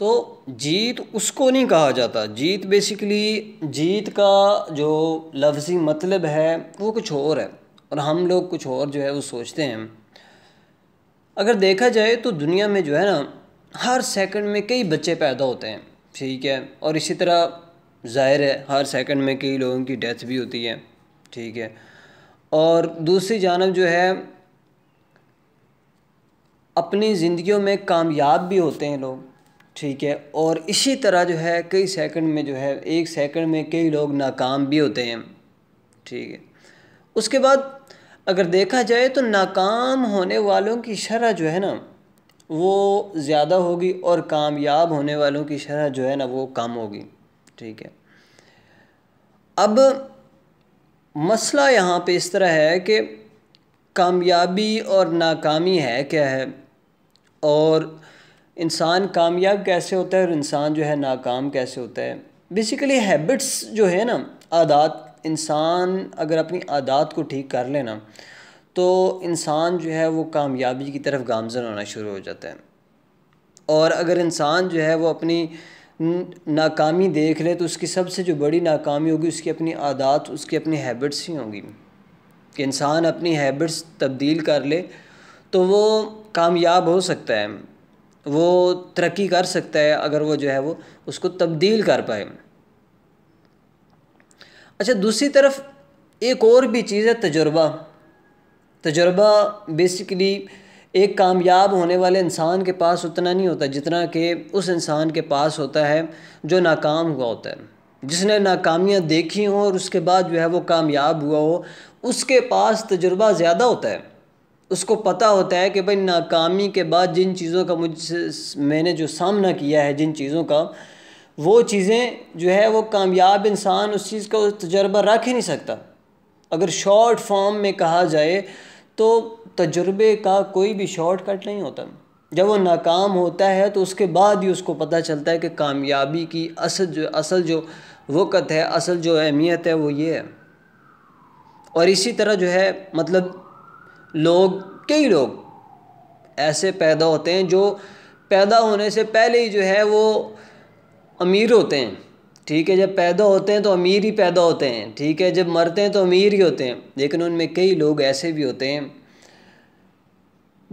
तो जीत उसको नहीं कहा जाता जीत बेसिकली जीत का जो लफ्ज़ी मतलब है वो कुछ और है और हम लोग कुछ और जो है वो सोचते हैं अगर देखा जाए तो दुनिया में जो है ना हर सेकंड में कई बच्चे पैदा होते हैं ठीक है और इसी तरह जाहिर है हर सेकंड में कई लोगों की डेथ भी होती है ठीक है और दूसरी जानब जो है अपनी ज़िंदगियों में कामयाब भी होते हैं लोग ठीक है और इसी तरह जो है कई सेकंड में जो है एक सेकंड में कई लोग नाकाम भी होते हैं ठीक है उसके बाद अगर देखा जाए तो नाकाम होने वालों की शरह जो है ना वो ज़्यादा होगी और कामयाब होने वालों की शरह जो है ना वो कम होगी ठीक है अब मसला यहाँ पे इस तरह है कि कामयाबी और नाकामी है क्या है और इंसान कामयाब कैसे होता है और इंसान जो है नाकाम कैसे होता है बेसिकली हैबिट्स जो है ना आदात इंसान अगर अपनी आदात को ठीक कर लेना तो इंसान जो है वो कामयाबी की तरफ गामजन होना शुरू हो जाता है और अगर इंसान जो है वो अपनी नाकामी देख ले तो उसकी सबसे जो बड़ी नाकामी होगी उसकी अपनी आदत उसकी अपनी हैबिट्स ही होंगी कि इंसान अपनी हैबिट्स तब्दील कर ले तो वो कामयाब हो सकता है वो तरक्की कर सकता है अगर वो जो है वो उसको तब्दील कर पाए अच्छा दूसरी तरफ एक और भी चीज़ है तजुर्बा तजुर्बा बेसिकली एक कामयाब होने वाले इंसान के पास उतना नहीं होता जितना कि उस इंसान के पास होता है जो नाकाम हुआ होता है जिसने नाकामियाँ देखी हों और उसके बाद जो है वो कामयाब हुआ हो उसके पास तजुर्बा ज़्यादा होता है उसको पता होता है कि भाई नाकामी के बाद जिन चीज़ों का मुझ मैंने जो सामना किया है जिन चीज़ों का वो चीज़ें जो है वो कामयाब इंसान उस चीज़ का तजर्बा रख ही नहीं सकता अगर शॉर्ट फॉर्म में कहा जाए तो तजर्बे का कोई भी शॉर्टकट नहीं होता जब वो नाकाम होता है तो उसके बाद ही उसको पता चलता है कि कामयाबी की असल जो असल जो वक़्त है असल जो अहमियत है वो ये है और इसी तरह जो है मतलब लोग कई लोग ऐसे पैदा होते हैं जो पैदा होने से पहले ही जो है वो अमीर होते हैं ठीक है जब पैदा होते हैं तो अमीर ही पैदा होते हैं ठीक है जब मरते हैं तो अमीर ही होते हैं लेकिन उनमें कई लोग ऐसे भी होते हैं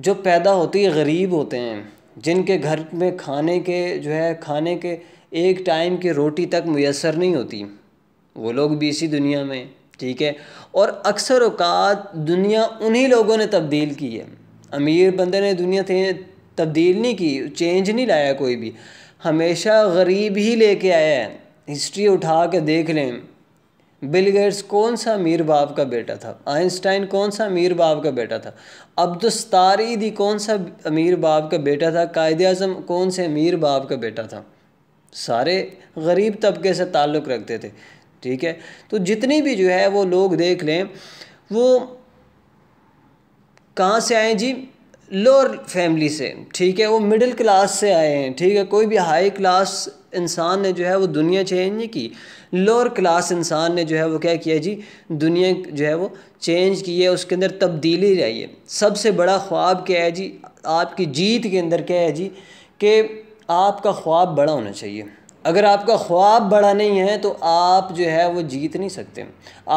जो पैदा होते ही गरीब होते हैं जिनके घर में खाने के जो है खाने के एक टाइम की रोटी तक मैसर नहीं होती वो लोग भी इसी दुनिया में ठीक है और अक्सर अवकात दुनिया उन्हीं लोगों ने तब्दील की है अमीर बंदे ने दुनिया थे तब्दील नहीं की चेंज नहीं लाया कोई भी हमेशा गरीब ही लेके आया है हिस्ट्री उठा के देख लें बिल गेट्स कौन सा मीर बाप का बेटा था आइंस्टाइन कौन सा मीर बाप का बेटा था दी कौन सा अमीर बाप का बेटा था कायद अजम कौन से अमीर बाप का बेटा था सारे गरीब तबके से ताल्लुक़ रखते थे ठीक है तो जितनी भी जो है वो लोग देख लें वो कहाँ से आए जी लोअर फैमिली से ठीक है वो मिडिल क्लास से आए हैं ठीक है कोई भी हाई क्लास इंसान ने जो है वो दुनिया चेंज नहीं की लोअर क्लास इंसान ने जो है वो क्या किया जी दुनिया जो है वो चेंज की है उसके अंदर तब्दीली आई है सबसे बड़ा ख्वाब क्या है जी आपकी जीत के अंदर क्या है जी कि आपका ख्वाब बड़ा होना चाहिए अगर आपका ख्वाब बड़ा नहीं है तो आप जो है वो जीत नहीं सकते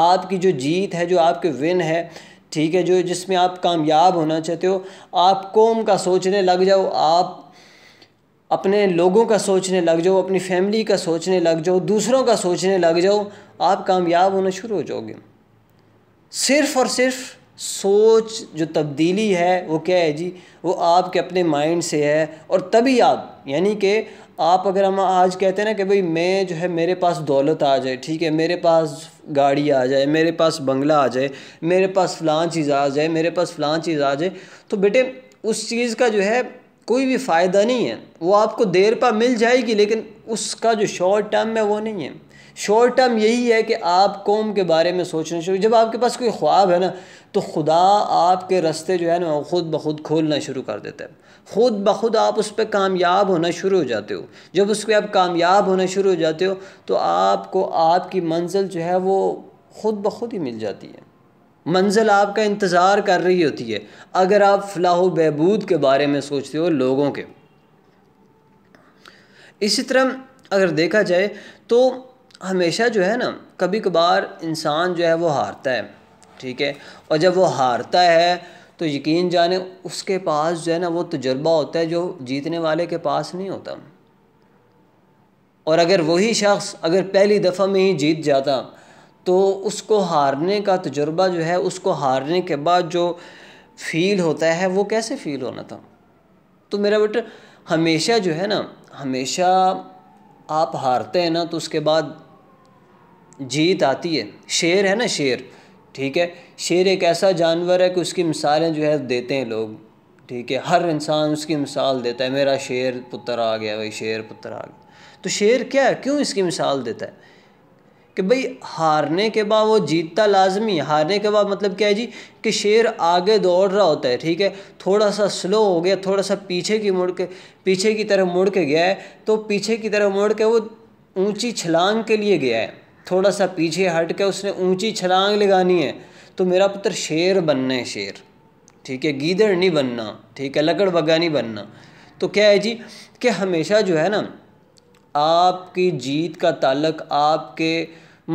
आपकी जो जीत है जो आपके विन है ठीक है जो जिसमें आप कामयाब होना चाहते हो आप कौम का सोचने लग जाओ आप अपने लोगों का सोचने लग जाओ अपनी फैमिली का सोचने लग जाओ दूसरों का सोचने लग जाओ आप कामयाब होना शुरू हो जाओगे सिर्फ़ और सिर्फ़ सोच जो तब्दीली है वो क्या है जी वो आपके अपने माइंड से है और तभी आप यानी कि आप अगर हम आज कहते हैं ना कि भाई मैं जो है मेरे पास दौलत आ जाए ठीक है मेरे पास गाड़ी आ जाए मेरे पास बंगला आ जाए मेरे पास फलां चीज़ आ जाए मेरे पास फलां चीज़ आ जाए तो बेटे उस चीज़ का जो है कोई भी फ़ायदा नहीं है वो आपको देर पा मिल जाएगी लेकिन उसका जो शॉर्ट टर्म है वो नहीं है शॉर्ट टर्म यही है कि आप कौम के बारे में सोचना शुरू जब आपके पास कोई ख्वाब है ना तो खुदा आपके रास्ते जो है ना ख़ुद ब खुद खोलना शुरू कर देता है ख़ुद ब खुद आप उस पर कामयाब होना शुरू हो जाते हो जब उस पर आप कामयाब होना शुरू हो जाते हो तो आपको आपकी मंजिल जो है वो खुद ब खुद ही मिल जाती है मंजिल आपका इंतज़ार कर रही होती है अगर आप फलाह बहबूद के बारे में सोचते हो लोगों के इसी तरह अगर देखा जाए तो हमेशा जो है ना कभी कभार इंसान जो है वो हारता है ठीक है और जब वो हारता है तो यकीन जाने उसके पास जो है ना वो तजर्बा होता है जो जीतने वाले के पास नहीं होता और अगर वही शख्स अगर पहली दफ़ा में ही जीत जाता तो उसको हारने का तजर्बा जो है उसको हारने के बाद जो फील होता है वो कैसे फील होना था तो मेरा बेटा हमेशा जो है ना हमेशा आप हारते हैं ना तो उसके बाद जीत आती है शेर है ना शेर ठीक है शेर एक ऐसा जानवर है कि उसकी मिसालें जो है देते हैं लोग ठीक है हर इंसान उसकी मिसाल देता है मेरा शेर पुत्र आ गया भाई शेर पुत्र आ गया तो शेर क्या है क्यों इसकी मिसाल देता है कि भाई हारने के बाद वो जीतता लाजमी हारने के बाद मतलब क्या है जी कि शेर आगे दौड़ रहा होता है ठीक है थोड़ा सा स्लो हो गया थोड़ा सा पीछे की मुड़ के पीछे की तरफ मुड़ के गया है तो पीछे की तरफ मुड़ के वो ऊंची छलांग के लिए गया है थोड़ा सा पीछे हट के उसने ऊंची छलांग लगानी है तो मेरा पुत्र शेर बनना है शेर ठीक है गीदड़ नहीं बनना ठीक है लकड़ बगा नहीं बनना तो क्या है जी कि हमेशा जो है ना आपकी जीत का ताल्लक आपके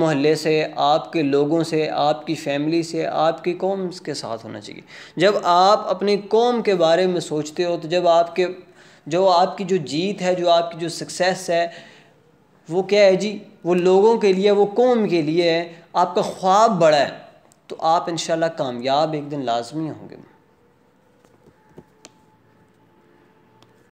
मोहल्ले से आपके लोगों से आपकी फैमिली से आपकी कौम के साथ होना चाहिए जब आप अपनी कौम के बारे में सोचते हो तो जब आपके जो आपकी जो जीत है जो आपकी जो सक्सेस है वो क्या है जी वो लोगों के लिए वो कौम के लिए है आपका ख्वाब बड़ा है तो आप इन कामयाब एक दिन लाजमी होंगे